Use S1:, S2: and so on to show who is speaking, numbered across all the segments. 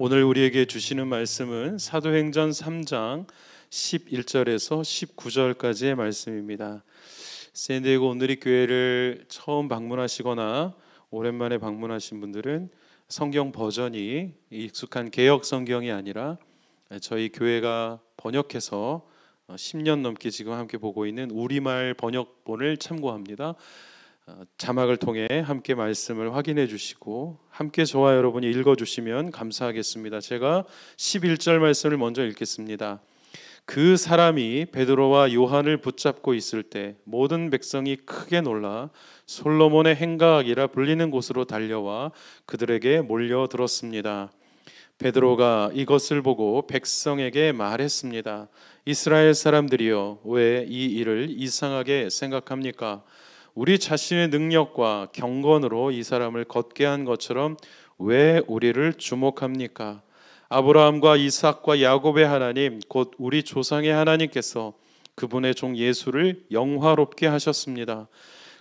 S1: 오늘 우리에게 주시는 말씀은 사도행전 3장 11절에서 19절까지의 말씀입니다. 샌디에고 온누리 교회를 처음 방문하시거나 오랜만에 방문하신 분들은 성경 버전이 익숙한 개역 성경이 아니라 저희 교회가 번역해서 10년 어, 넘게 지금 함께 보고 있는 우리말 번역본을 참고합니다. 어, 자막을 통해 함께 말씀을 확인해 주시고 함께 좋아요 여러분이 읽어 주시면 감사하겠습니다. 제가 11절 말씀을 먼저 읽겠습니다. 그 사람이 베드로와 요한을 붙잡고 있을 때 모든 백성이 크게 놀라 솔로몬의 행각이라 불리는 곳으로 달려와 그들에게 몰려들었습니다. 베드로가 이것을 보고 백성에게 말했습니다. 이스라엘 사람들이여 왜 이 일을 이상하게 생각합니까? 우리 자신의 능력과 경건으로 이 사람을 걷게 한 것처럼 왜 우리를 주목합니까? 아브라함과 이삭과 야곱의 하나님 곧 우리 조상의 하나님께서 그분의 종 예수를 영화롭게 하셨습니다.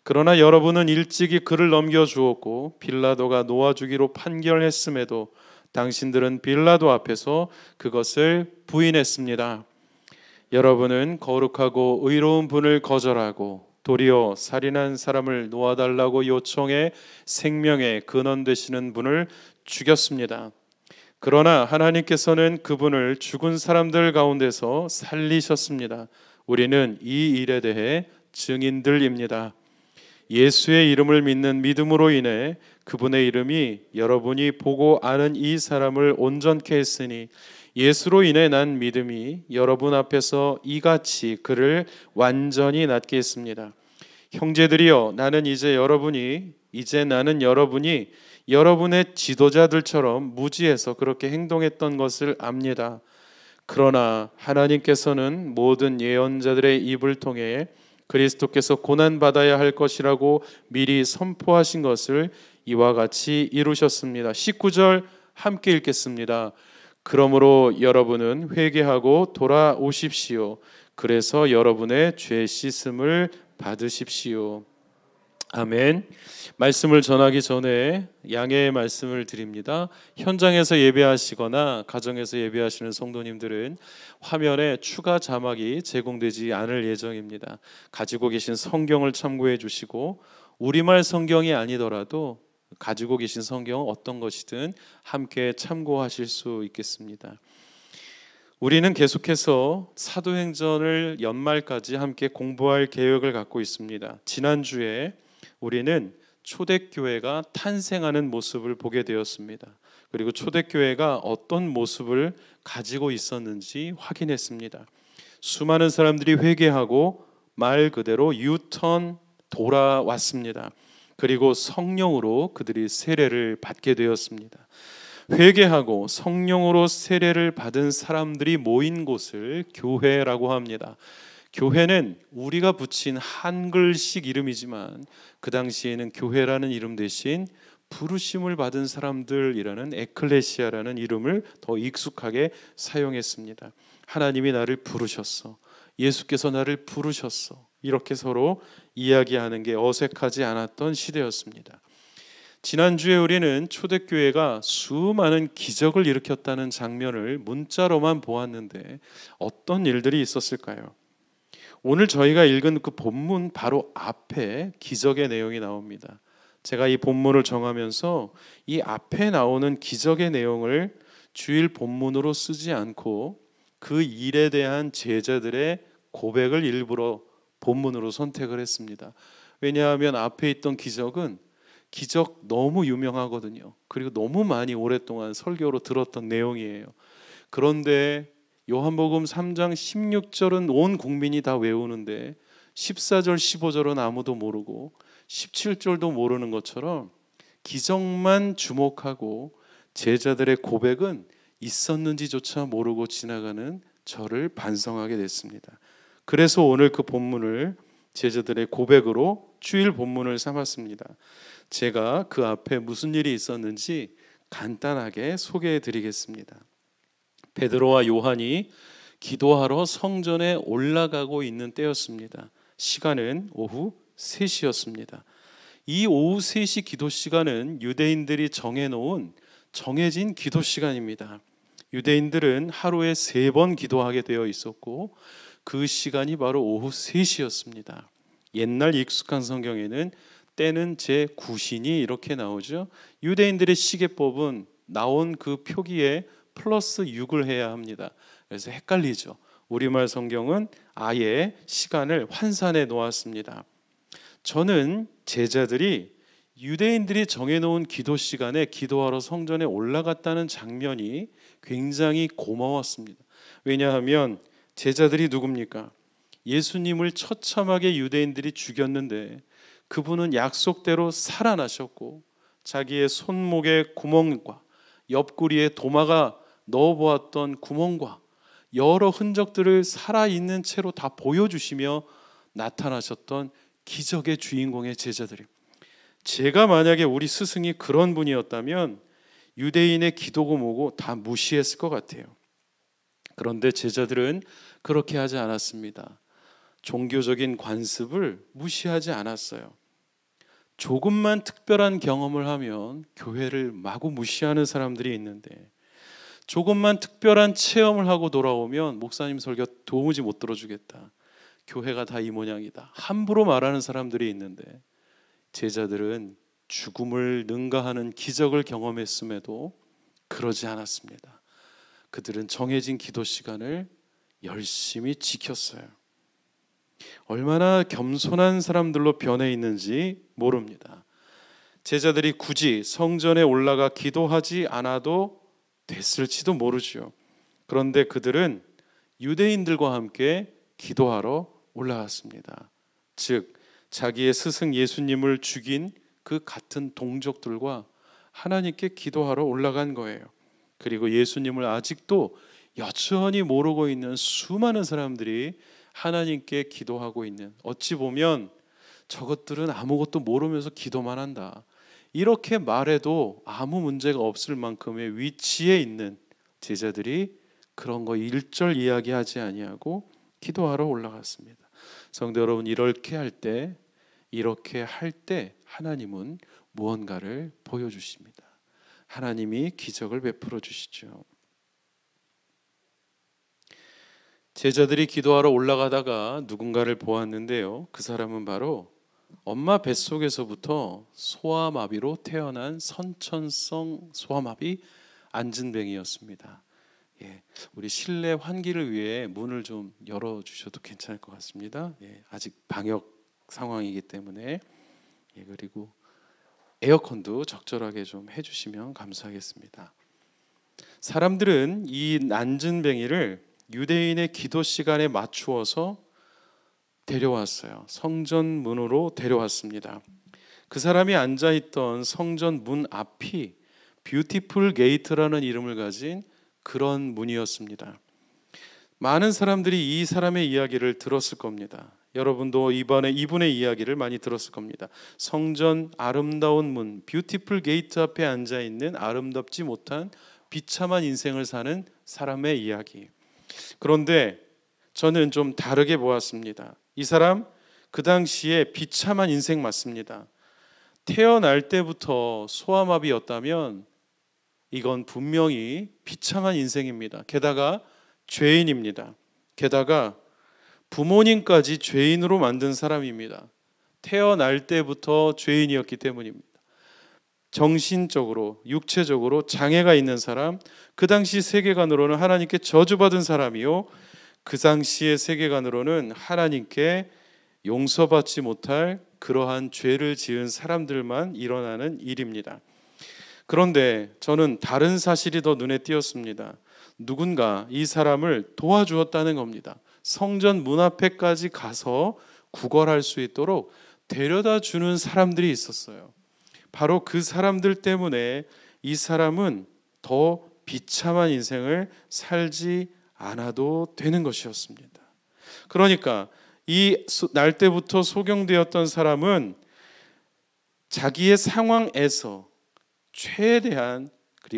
S1: 그러나 여러분은 일찍이 그를 넘겨주었고 빌라도가 놓아주기로 판결했음에도 당신들은 빌라도 앞에서 그것을 부인했습니다. 여러분은 거룩하고 의로운 분을 거절하고 도리어 살인한 사람을 놓아달라고 요청해 생명의 근원 되시는 분을 죽였습니다. 그러나 하나님께서는 그분을 죽은 사람들 가운데서 살리셨습니다. 우리는 이 일에 대해 증인들입니다. 예수의 이름을 믿는 믿음으로 인해 그분의 이름이 여러분이 보고 아는 이 사람을 온전케 했으니 예수로 인해 난 믿음이 여러분 앞에서 이같이 그를 완전히 낫게 했습니다. 형제들이여 나는 이제 여러분이 이제 나는 여러분이 여러분의 지도자들처럼 무지해서 그렇게 행동했던 것을 압니다. 그러나 하나님께서는 모든 예언자들의 입을 통해 그리스도께서 고난받아야 할 것이라고 미리 선포하신 것을 이와 같이 이루셨습니다. 19절 함께 읽겠습니다. 그러므로 여러분은 회개하고 돌아오십시오. 그래서 여러분의 죄 씻음을 받으십시오. 아멘. 말씀을 전하기 전에 양해의 말씀을 드립니다. 현장에서 예배하시거나 가정에서 예배하시는 성도님들은 화면에 추가 자막이 제공되지 않을 예정입니다. 가지고 계신 성경을 참고해 주시고 우리말 성경이 아니더라도 가지고 계신 성경 어떤 것이든 함께 참고하실 수 있겠습니다. 우리는 계속해서 사도행전을 연말까지 함께 공부할 계획을 갖고 있습니다. 지난주에 우리는 초대교회가 탄생하는 모습을 보게 되었습니다. 그리고 초대교회가 어떤 모습을 가지고 있었는지 확인했습니다. 수많은 사람들이 회개하고 말 그대로 유턴 돌아왔습니다. 그리고 성령으로 그들이 세례를 받게 되었습니다. 회개하고 성령으로 세례를 받은 사람들이 모인 곳을 교회라고 합니다. 교회는 우리가 붙인 한글식 이름이지만 그 당시에는 교회라는 이름 대신 부르심을 받은 사람들이라는 에클레시아라는 이름을 더 익숙하게 사용했습니다. 하나님이 나를 부르셨어. 예수께서 나를 부르셨어. 이렇게 서로 이야기하는 게 어색하지 않았던 시대였습니다. 지난주에 우리는 초대교회가 수많은 기적을 일으켰다는 장면을 문자로만 보았는데 어떤 일들이 있었을까요? 오늘 저희가 읽은 그 본문 바로 앞에 기적의 내용이 나옵니다. 제가 이 본문을 정하면서 이 앞에 나오는 기적의 내용을 주일 본문으로 쓰지 않고 그 일에 대한 제자들의 고백을 일부러 본문으로 선택을 했습니다. 왜냐하면 앞에 있던 기적은 기적 너무 유명하거든요. 그리고 너무 많이 오랫동안 설교로 들었던 내용이에요. 그런데 요한복음 3장 16절은 온 국민이 다 외우는데 14절 15절은 아무도 모르고 17절도 모르는 것처럼 기적만 주목하고 제자들의 고백은 있었는지조차 모르고 지나가는 저를 반성하게 됐습니다. 그래서 오늘 그 본문을 제자들의 고백으로 주일 본문을 삼았습니다. 제가 그 앞에 무슨 일이 있었는지 간단하게 소개해 드리겠습니다. 베드로와 요한이 기도하러 성전에 올라가고 있는 때였습니다. 시간은 오후 3시였습니다. 이 오후 3시 기도 시간은 유대인들이 정해놓은 정해진 기도 시간입니다. 유대인들은 하루에 세 번 기도하게 되어 있었고 그 시간이 바로 오후 3시였습니다. 옛날 익숙한 성경에는 때는 제 구신이 이렇게 나오죠. 유대인들의 시계법은 나온 그 표기에 플러스 6을 해야 합니다. 그래서 헷갈리죠. 우리말 성경은 아예 시간을 환산해 놓았습니다. 저는 제자들이 유대인들이 정해놓은 기도 시간에 기도하러 성전에 올라갔다는 장면이 굉장히 고마웠습니다. 왜냐하면 제자들이 누굽니까? 예수님을 처참하게 유대인들이 죽였는데 그분은 약속대로 살아나셨고 자기의 손목의 구멍과 옆구리에 도마가 넣어보았던 구멍과 여러 흔적들을 살아있는 채로 다 보여주시며 나타나셨던 기적의 주인공의 제자들이 제가 만약에 우리 스승이 그런 분이었다면 유대인의 기도금오고다 무시했을 것 같아요. 그런데 제자들은 그렇게 하지 않았습니다. 종교적인 관습을 무시하지 않았어요. 조금만 특별한 경험을 하면 교회를 마구 무시하는 사람들이 있는데 조금만 특별한 체험을 하고 돌아오면 목사님 설교 도무지 못 들어주겠다. 교회가 다 이 모양이다. 함부로 말하는 사람들이 있는데 제자들은 죽음을 능가하는 기적을 경험했음에도 그러지 않았습니다. 그들은 정해진 기도 시간을 열심히 지켰어요. 얼마나 겸손한 사람들로 변해 있는지 모릅니다. 제자들이 굳이 성전에 올라가 기도하지 않아도 됐을지도 모르죠. 그런데 그들은 유대인들과 함께 기도하러 올라갔습니다. 즉, 자기의 스승 예수님을 죽인 그 같은 동족들과 하나님께 기도하러 올라간 거예요. 그리고 예수님을 아직도 여전히 모르고 있는 수많은 사람들이 하나님께 기도하고 있는 어찌 보면 저것들은 아무것도 모르면서 기도만 한다. 이렇게 말해도 아무 문제가 없을 만큼의 위치에 있는 제자들이 그런 거 일절 이야기하지 아니하고 기도하러 올라갔습니다. 성도 여러분 이렇게 할 때 이렇게 할 때 하나님은 무언가를 보여주십니다. 하나님이 기적을 베풀어 주시죠. 제자들이 기도하러 올라가다가 누군가를 보았는데요. 그 사람은 바로 엄마 뱃속에서부터 소아마비로 태어난 선천성 소아마비 안진뱅이였습니다. 예, 우리 실내 환기를 위해 문을 좀 열어 주셔도 괜찮을 것 같습니다. 예, 아직 방역 상황이기 때문에 예, 그리고 에어컨도 적절하게 좀 해주시면 감사하겠습니다. 사람들은 이 난증뱅이를 유대인의 기도 시간에 맞추어서 데려왔어요. 성전 문으로 데려왔습니다. 그 사람이 앉아 있던 성전 문 앞이 뷰티풀 게이트라는 이름을 가진 그런 문이었습니다. 많은 사람들이 이 사람의 이야기를 들었을 겁니다. 여러분도 이번에 이분의 이야기를 많이 들었을 겁니다. 성전 아름다운 문, 뷰티풀 게이트 앞에 앉아 있는 아름답지 못한 비참한 인생을 사는 사람의 이야기. 그런데 저는 좀 다르게 보았습니다. 이 사람 그 당시에 비참한 인생 맞습니다. 태어날 때부터 소아마비였다면 이건 분명히 비참한 인생입니다. 게다가 죄인입니다. 게다가 부모님까지 죄인으로 만든 사람입니다. 태어날 때부터 죄인이었기 때문입니다. 정신적으로, 육체적으로 장애가 있는 사람, 그 당시 세계관으로는 하나님께 저주받은 사람이요. 그 당시의 세계관으로는 하나님께 용서받지 못할 그러한 죄를 지은 사람들만 일어나는 일입니다. 그런데 저는 다른 사실이 더 눈에 띄었습니다. 누군가 이 사람을 도와주었다는 겁니다. 성전 문 앞에까지 가서 구걸할 수 있도록 데려다 주는 사람들이 있었어요. 바로 그 사람들 때문에 이 사람은 더 비참한 인생을 살지 않아도 되는 것이었습니다. 그러니까 이 날 때부터 소경되었던 사람은 자기의 상황에서 최대한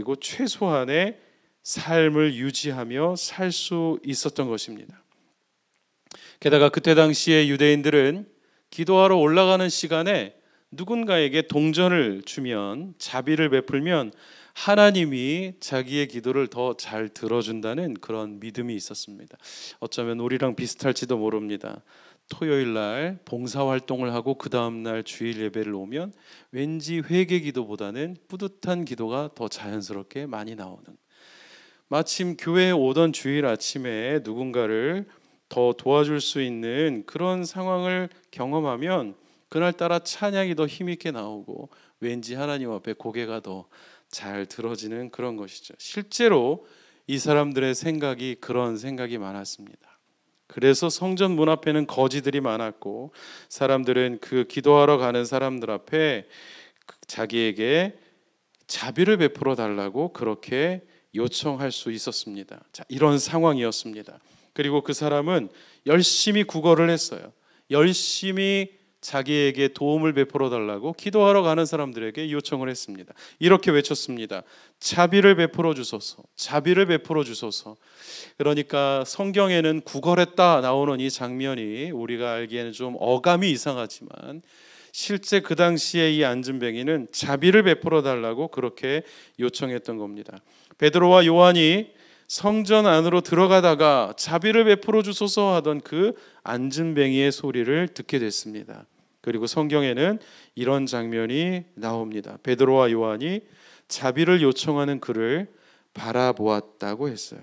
S1: 그리고 최소한의 삶을 유지하며 살 수 있었던 것입니다. 게다가 그때 당시에 유대인들은 기도하러 올라가는 시간에 누군가에게 동전을 주면 자비를 베풀면 하나님이 자기의 기도를 더 잘 들어준다는 그런 믿음이 있었습니다. 어쩌면 우리랑 비슷할지도 모릅니다. 토요일 날 봉사 활동을 하고 그 다음 날 주일 예배를 오면 왠지 회개 기도보다는 뿌듯한 기도가 더 자연스럽게 많이 나오는 마침 교회에 오던 주일 아침에 누군가를 더 도와줄 수 있는 그런 상황을 경험하면 그날따라 찬양이 더 힘있게 나오고 왠지 하나님 앞에 고개가 더 잘 들어지는 그런 것이죠. 실제로 이 사람들의 생각이 그런 생각이 많았습니다. 그래서 성전 문 앞에는 거지들이 많았고 사람들은 그 기도하러 가는 사람들 앞에 자기에게 자비를 베풀어 달라고 그렇게 요청할 수 있었습니다. 자, 이런 상황이었습니다. 그리고 그 사람은 열심히 구걸을 했어요. 열심히 자기에게 도움을 베풀어 달라고 기도하러 가는 사람들에게 요청을 했습니다. 이렇게 외쳤습니다. 자비를 베풀어 주소서. 자비를 베풀어 주소서. 그러니까 성경에는 구걸했다 나오는 이 장면이 우리가 알기에는 좀 어감이 이상하지만 실제 그 당시에 이 안진뱅이는 자비를 베풀어 달라고 그렇게 요청했던 겁니다. 베드로와 요한이 성전 안으로 들어가다가 자비를 베풀어 주소서 하던 그 안진뱅이의 소리를 듣게 됐습니다. 그리고 성경에는 이런 장면이 나옵니다. 베드로와 요한이 자비를 요청하는 그를 바라보았다고 했어요.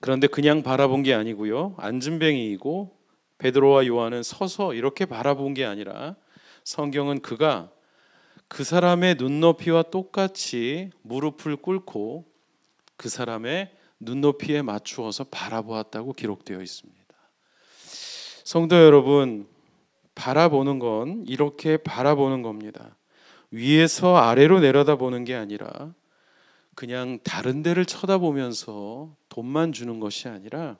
S1: 그런데 그냥 바라본 게 아니고요. 안진뱅이이고 베드로와 요한은 서서 이렇게 바라본 게 아니라 성경은 그가 그 사람의 눈높이와 똑같이 무릎을 꿇고 그 사람의 눈높이에 맞추어서 바라보았다고 기록되어 있습니다. 성도 여러분, 바라보는 건 이렇게 바라보는 겁니다. 위에서 아래로 내려다보는 게 아니라 그냥 다른 데를 쳐다보면서 돈만 주는 것이 아니라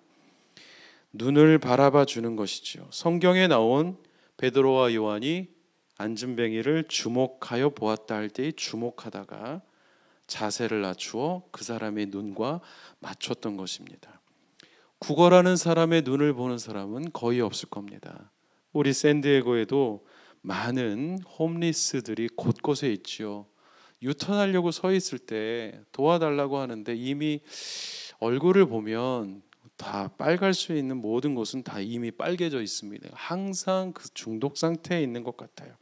S1: 눈을 바라봐 주는 것이지요. 성경에 나온 베드로와 요한이 안진뱅이를 주목하여 보았다 할 때의 주목하다가 자세를 낮추어 그 사람의 눈과 맞췄던 것입니다. 국어라는 사람의 눈을 보는 사람은 거의 없을 겁니다. 우리 샌디에고에도 많은 홈리스들이 곳곳에 있지요. 유턴하려고 서 있을 때 도와달라고 하는데 이미 얼굴을 보면 다 빨갈 수 있는 모든 곳은 다 이미 빨개져 있습니다. 항상 그 중독 상태에 있는 것 같아요.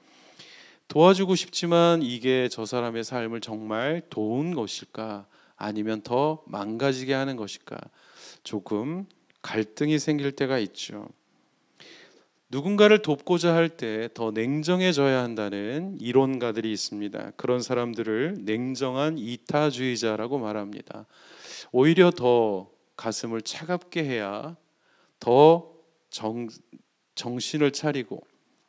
S1: 도와주고 싶지만 이게 저 사람의 삶을 정말 도운 것일까? 아니면 더 망가지게 하는 것일까? 조금 갈등이 생길 때가 있죠. 누군가를 돕고자 할 때 더 냉정해져야 한다는 이론가들이 있습니다. 그런 사람들을 냉정한 이타주의자라고 말합니다. 오히려 더 가슴을 차갑게 해야 더 정, 정신을 차리고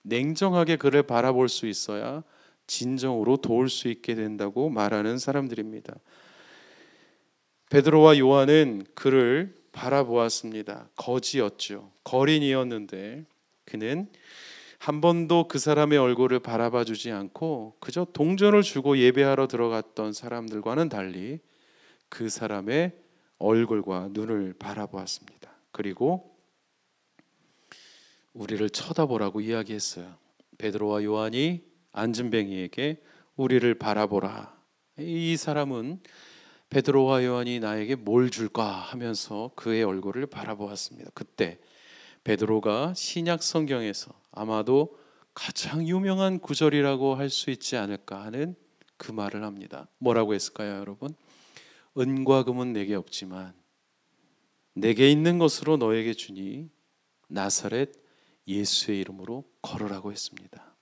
S1: 냉정하게 그를 바라볼 수 있어야 진정으로 도울 수 있게 된다고 말하는 사람들입니다. 베드로와 요한은 그를 바라보았습니다. 거지였죠. 거린이었는데 그는 한 번도 그 사람의 얼굴을 바라봐 주지 않고 그저 동전을 주고 예배하러 들어갔던 사람들과는 달리 그 사람의 얼굴과 눈을 바라보았습니다. 그리고 우리를 쳐다보라고 이야기했어요. 베드로와 요한이 안진뱅이에게 우리를 바라보라. 이 사람은 베드로와 요한이 나에게 뭘 줄까 하면서 그의 얼굴을 바라보았습니다. 그때 베드로가 신약 성경에서 아마도 가장 유명한 구절이라고 할 수 있지 않을까 하는 그 말을 합니다. 뭐라고 했을까요, 여러분? 은과 금은 내게 없지만 내게 있는 것으로 너에게 주니 나사렛 예수의 이름으로 걸으라고 했습니다.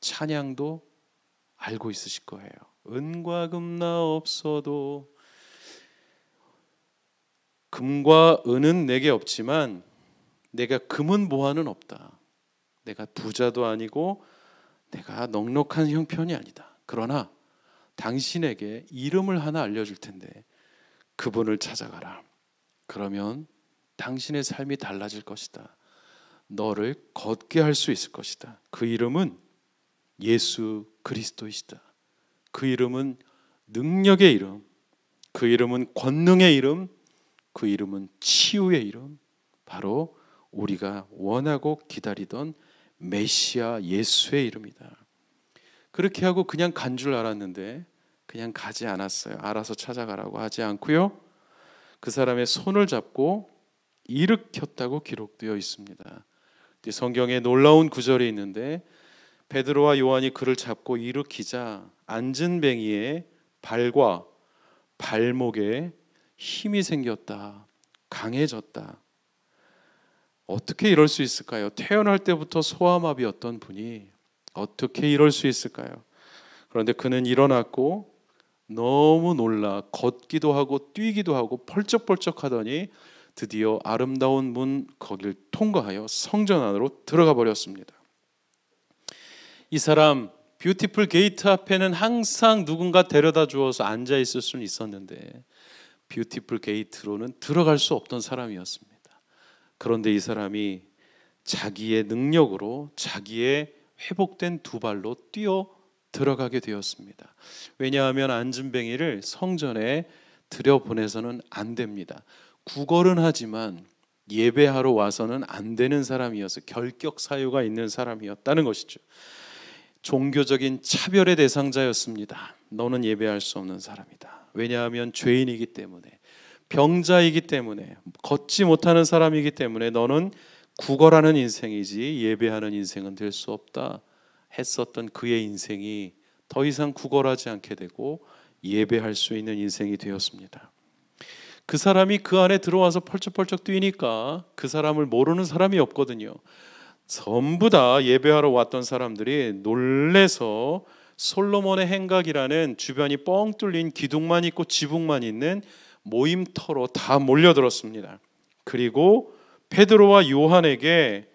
S1: 찬양도 알고 있으실 거예요. 은과 금 나 없어도 금과 은은 내게 없지만 내가 금은 보화는 없다. 내가 부자도 아니고 내가 넉넉한 형편이 아니다. 그러나 당신에게 이름을 하나 알려줄 텐데 그분을 찾아가라. 그러면 당신의 삶이 달라질 것이다. 너를 걷게 할 수 있을 것이다. 그 이름은 예수 그리스도이시다. 그 이름은 능력의 이름, 그 이름은 권능의 이름, 그 이름은 치유의 이름, 바로 우리가 원하고 기다리던 메시아 예수의 이름이다. 그렇게 하고 그냥 간 줄 알았는데 그냥 가지 않았어요. 알아서 찾아가라고 하지 않고요. 그 사람의 손을 잡고 일으켰다고 기록되어 있습니다. 성경에 놀라운 구절이 있는데 베드로와 요한이 그를 잡고 일으키자 앉은 뱅이의 발과 발목에 힘이 생겼다. 강해졌다. 어떻게 이럴 수 있을까요? 태어날 때부터 소아마비였던 분이 어떻게 이럴 수 있을까요? 그런데 그는 일어났고 너무 놀라 걷기도 하고 뛰기도 하고 펄쩍펄쩍 하더니 드디어 아름다운 문 거길 통과하여 성전 안으로 들어가 버렸습니다. 이 사람 뷰티풀 게이트 앞에는 항상 누군가 데려다 주어서 앉아 있을 수는 있었는데 뷰티풀 게이트로는 들어갈 수 없던 사람이었습니다. 그런데 이 사람이 자기의 능력으로 자기의 회복된 두 발로 뛰어 들어가게 되었습니다. 왜냐하면 안진뱅이를 성전에 들여보내서는 안 됩니다. 구걸은 하지만 예배하러 와서는 안 되는 사람이어서 결격 사유가 있는 사람이었다는 것이죠. 종교적인 차별의 대상자였습니다. 너는 예배할 수 없는 사람이다. 왜냐하면 죄인이기 때문에 병자이기 때문에 걷지 못하는 사람이기 때문에 너는 구걸하는 인생이지 예배하는 인생은 될 수 없다 했었던 그의 인생이 더 이상 구걸하지 않게 되고 예배할 수 있는 인생이 되었습니다. 그 사람이 그 안에 들어와서 펄쩍펄쩍 뛰니까 그 사람을 모르는 사람이 없거든요. 전부 다 예배하러 왔던 사람들이 놀래서 솔로몬의 행각이라는 주변이 뻥 뚫린 기둥만 있고 지붕만 있는 모임터로 다 몰려들었습니다. 그리고 페드로와 요한에게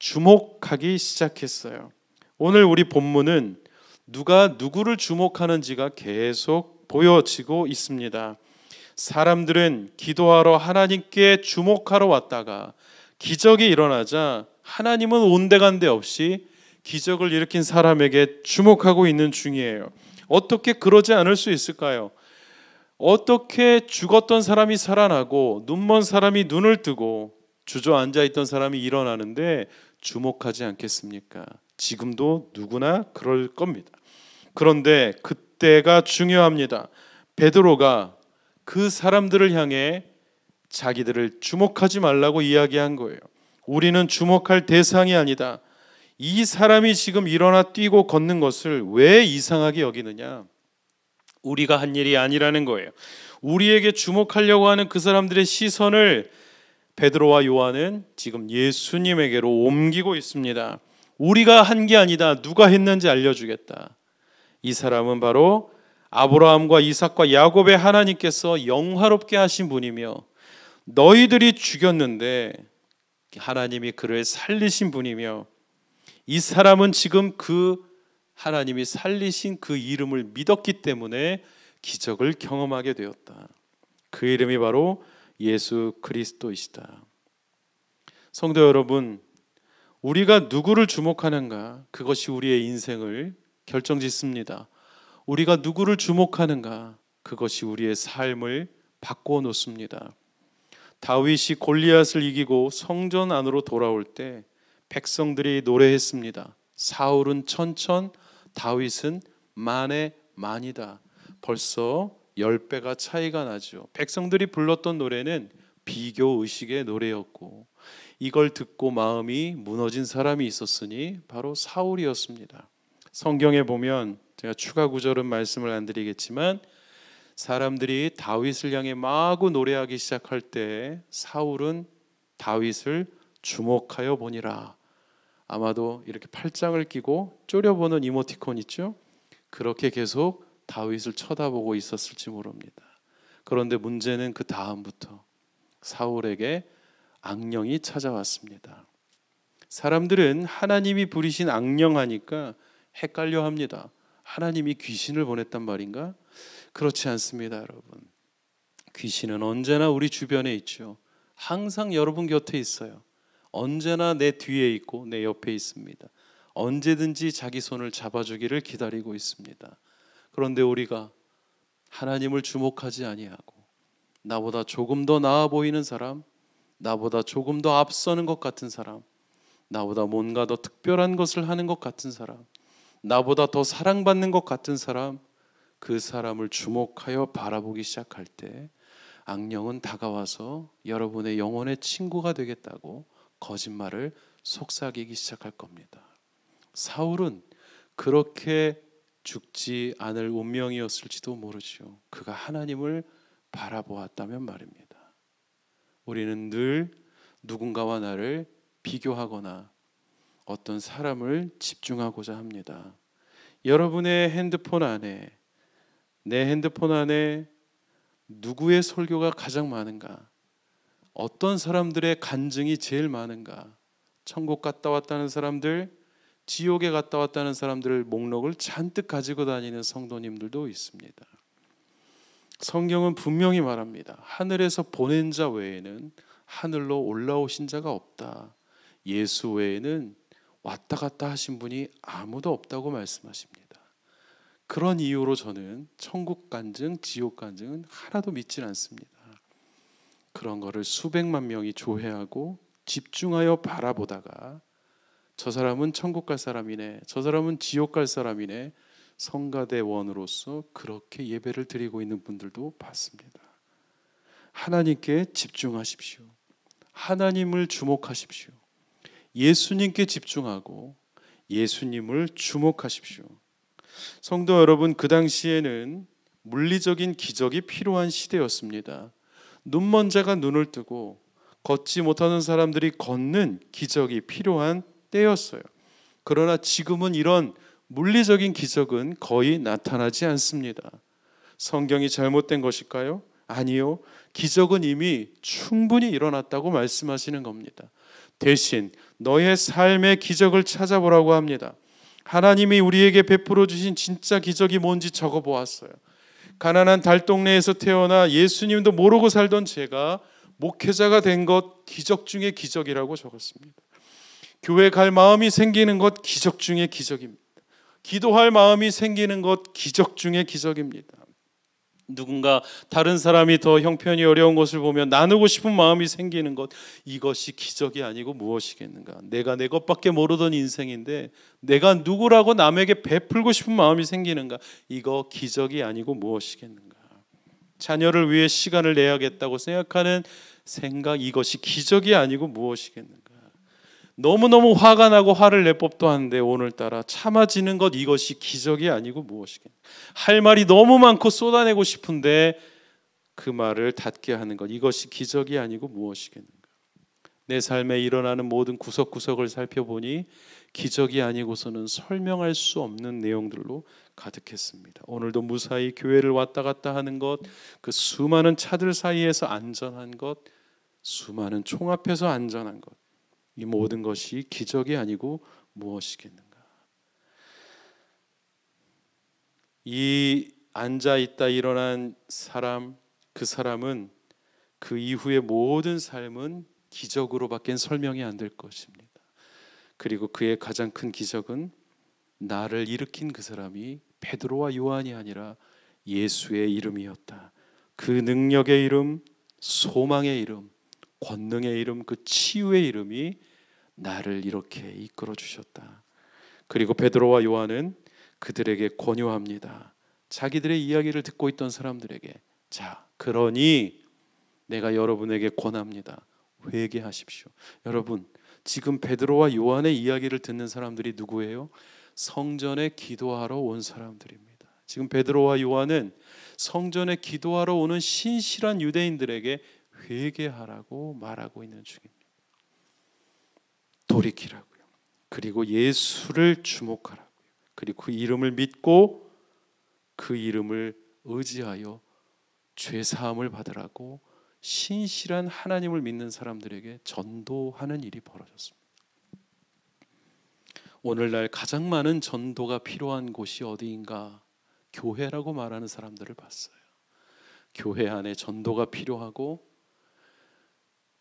S1: 주목하기 시작했어요. 오늘 우리 본문은 누가 누구를 주목하는지가 계속 보여지고 있습니다. 사람들은 기도하러 하나님께 주목하러 왔다가 기적이 일어나자 하나님은 온데간데 없이 기적을 일으킨 사람에게 주목하고 있는 중이에요. 어떻게 그러지 않을 수 있을까요? 어떻게 죽었던 사람이 살아나고 눈먼 사람이 눈을 뜨고 주저앉아 있던 사람이 일어나는데 주목하지 않겠습니까? 지금도 누구나 그럴 겁니다. 그런데 그때가 중요합니다. 베드로가 그 사람들을 향해 자기들을 주목하지 말라고 이야기한 거예요. 우리는 주목할 대상이 아니다. 이 사람이 지금 일어나 뛰고 걷는 것을 왜 이상하게 여기느냐? 우리가 한 일이 아니라는 거예요. 우리에게 주목하려고 하는 그 사람들의 시선을 베드로와 요한은 지금 예수님에게로 옮기고 있습니다. 우리가 한 게 아니다. 누가 했는지 알려주겠다. 이 사람은 바로 아브라함과 이삭과 야곱의 하나님께서 영화롭게 하신 분이며 너희들이 죽였는데 하나님이 그를 살리신 분이며 이 사람은 지금 그 하나님이 살리신 그 이름을 믿었기 때문에 기적을 경험하게 되었다. 그 이름이 바로 예수 그리스도이시다. 성도 여러분, 우리가 누구를 주목하는가 그것이 우리의 인생을 결정짓습니다. 우리가 누구를 주목하는가 그것이 우리의 삶을 바꿔 놓습니다. 다윗이 골리앗을 이기고 성전 안으로 돌아올 때 백성들이 노래했습니다. 사울은 천천 다윗은 만에 만이다. 벌써 1배가 차이가 나죠. 백성들이 불렀던 노래는 비교 의식의 노래였고 이걸 듣고 마음이 무너진 사람이 있었으니 바로 사울이었습니다. 성경에 보면 제가 추가 구절은 말씀을 안 드리겠지만 사람들이 다윗을 향해 마구 노래하기 시작할 때 사울은 다윗을 주목하여 보니라. 아마도 이렇게 팔짱을 끼고 쪼려보는 이모티콘 있죠? 그렇게 계속 다윗을 쳐다보고 있었을지 모릅니다. 그런데 문제는 그 다음부터 사울에게 악령이 찾아왔습니다. 사람들은 하나님이 부리신 악령하니까 헷갈려 합니다. 하나님이 귀신을 보냈단 말인가? 그렇지 않습니다, 여러분. 귀신은 언제나 우리 주변에 있죠. 항상 여러분 곁에 있어요. 언제나 내 뒤에 있고 내 옆에 있습니다. 언제든지 자기 손을 잡아주기를 기다리고 있습니다. 그런데 우리가 하나님을 주목하지 아니하고 나보다 조금 더 나아 보이는 사람, 나보다 조금 더 앞서는 것 같은 사람, 나보다 뭔가 더 특별한 것을 하는 것 같은 사람, 나보다 더 사랑받는 것 같은 사람, 그 사람을 주목하여 바라보기 시작할 때 악령은 다가와서 여러분의 영혼의 친구가 되겠다고 거짓말을 속삭이기 시작할 겁니다. 사울은 그렇게 죽지 않을 운명이었을지도 모르지요. 그가 하나님을 바라보았다면 말입니다. 우리는 늘 누군가와 나를 비교하거나 어떤 사람을 집중하고자 합니다. 여러분의 핸드폰 안에 내 핸드폰 안에 누구의 설교가 가장 많은가? 어떤 사람들의 간증이 제일 많은가? 천국 갔다 왔다는 사람들, 지옥에 갔다 왔다는 사람들 목록을 잔뜩 가지고 다니는 성도님들도 있습니다. 성경은 분명히 말합니다. 하늘에서 보낸 자 외에는 하늘로 올라오신 자가 없다. 예수 외에는 왔다 갔다 하신 분이 아무도 없다고 말씀하십니다. 그런 이유로 저는 천국 간증, 지옥 간증은 하나도 믿질 않습니다. 그런 거를 수백만 명이 조회하고 집중하여 바라보다가 저 사람은 천국 갈 사람이네, 저 사람은 지옥 갈 사람이네, 성가대원으로서 그렇게 예배를 드리고 있는 분들도 봤습니다. 하나님께 집중하십시오. 하나님을 주목하십시오. 예수님께 집중하고 예수님을 주목하십시오. 성도 여러분, 그 당시에는 물리적인 기적이 필요한 시대였습니다. 눈먼 자가 눈을 뜨고 걷지 못하는 사람들이 걷는 기적이 필요한 때였어요. 그러나 지금은 이런 물리적인 기적은 거의 나타나지 않습니다. 성경이 잘못된 것일까요? 아니요. 기적은 이미 충분히 일어났다고 말씀하시는 겁니다. 대신 너의 삶의 기적을 찾아보라고 합니다. 하나님이 우리에게 베풀어 주신 진짜 기적이 뭔지 적어 보았어요. 가난한 달 동네에서 태어나 예수님도 모르고 살던 제가 목회자가 된 것 기적 중의 기적이라고 적었습니다. 교회 갈 마음이 생기는 것 기적 중의 기적입니다. 기도할 마음이 생기는 것 기적 중의 기적입니다. 누군가 다른 사람이 더 형편이 어려운 것을 보면 나누고 싶은 마음이 생기는 것 이것이 기적이 아니고 무엇이겠는가 내가 내 것밖에 모르던 인생인데 내가 누구라고 남에게 베풀고 싶은 마음이 생기는가 이거 기적이 아니고 무엇이겠는가 자녀를 위해 시간을 내야겠다고 생각하는 생각 이것이 기적이 아니고 무엇이겠는가 너무너무 화가 나고 화를 내 법도 한데 오늘따라 참아지는 것 이것이 기적이 아니고 무엇이겠냐. 할 말이 너무 많고 쏟아내고 싶은데 그 말을 닫게 하는 것 이것이 기적이 아니고 무엇이겠는가. 내 삶에 일어나는 모든 구석구석을 살펴보니 기적이 아니고서는 설명할 수 없는 내용들로 가득했습니다. 오늘도 무사히 교회를 왔다 갔다 하는 것, 그 수많은 차들 사이에서 안전한 것, 수많은 총앞에서 안전한 것, 이 모든 것이 기적이 아니고 무엇이겠는가? 이 앉아 있다 일어난 사람 그 사람은 그 이후의 모든 삶은 기적으로밖엔 설명이 안 될 것입니다. 그리고 그의 가장 큰 기적은 나를 일으킨 그 사람이 베드로와 요한이 아니라 예수의 이름이었다. 그 능력의 이름, 소망의 이름, 권능의 이름 그 치유의 이름이 나를 이렇게 이끌어 주셨다. 그리고 베드로와 요한은 그들에게 권유합니다. 자기들의 이야기를 듣고 있던 사람들에게 자, 그러니 내가 여러분에게 권합니다. 회개하십시오. 여러분, 지금 베드로와 요한의 이야기를 듣는 사람들이 누구예요? 성전에 기도하러 온 사람들입니다. 지금 베드로와 요한은 성전에 기도하러 오는 신실한 유대인들에게 회개하라고 말하고 있는 중입니다. 돌이키라고요. 그리고 예수를 주목하라고요. 그리고 그 이름을 믿고 그 이름을 의지하여 죄 사함을 받으라고 신실한 하나님을 믿는 사람들에게 전도하는 일이 벌어졌습니다. 오늘날 가장 많은 전도가 필요한 곳이 어디인가? 교회라고 말하는 사람들을 봤어요. 교회 안에 전도가 필요하고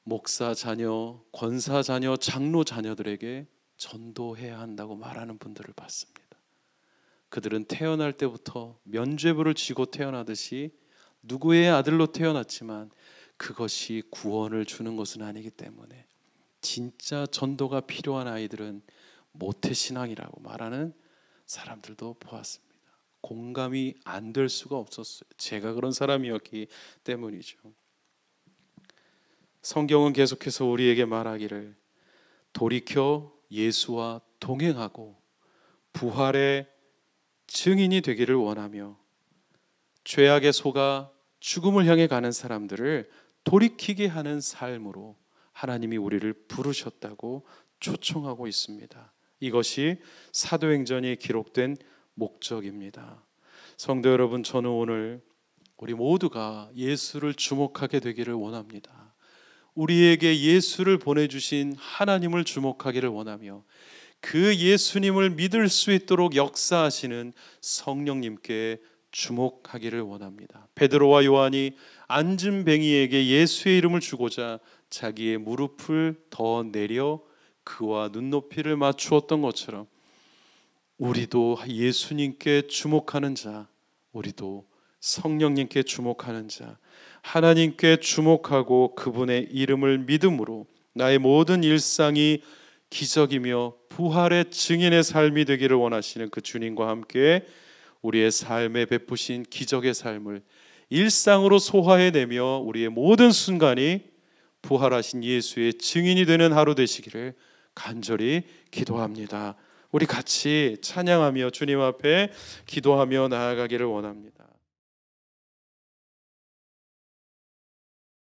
S1: 목사 자녀, 권사 자녀, 장로 자녀들에게 전도해야 한다고 말하는 분들을 봤습니다. 그들은 태어날 때부터 면죄부를 지고 태어나듯이 누구의 아들로 태어났지만 그것이 구원을 주는 것은 아니기 때문에 진짜 전도가 필요한 아이들은 모태신앙이라고 말하는 사람들도 보았습니다. 공감이 안 될 수가 없었어요. 제가 그런 사람이었기 때문이죠. 성경은 계속해서 우리에게 말하기를 돌이켜 예수와 동행하고 부활의 증인이 되기를 원하며 죄악의 소가 죽음을 향해 가는 사람들을 돌이키게 하는 삶으로 하나님이 우리를 부르셨다고 초청하고 있습니다. 이것이 사도행전이 기록된 목적입니다. 성도 여러분, 저는 오늘 우리 모두가 예수를 주목하게 되기를 원합니다. 우리에게 예수를 보내주신 하나님을 주목하기를 원하며 그 예수님을 믿을 수 있도록 역사하시는 성령님께 주목하기를 원합니다. 베드로와 요한이 앉은 뱅이에게 예수의 이름을 주고자 자기의 무릎을 더 내려 그와 눈높이를 맞추었던 것처럼 우리도 예수님께 주목하는 자, 우리도 성령님께 주목하는 자, 하나님께 주목하고 그분의 이름을 믿음으로 나의 모든 일상이 기적이며 부활의 증인의 삶이 되기를 원하시는 그 주님과 함께 우리의 삶에 베푸신 기적의 삶을 일상으로 소화해내며 우리의 모든 순간이 부활하신 예수의 증인이 되는 하루 되시기를 간절히 기도합니다. 우리 같이 찬양하며 주님 앞에 기도하며 나아가기를 원합니다.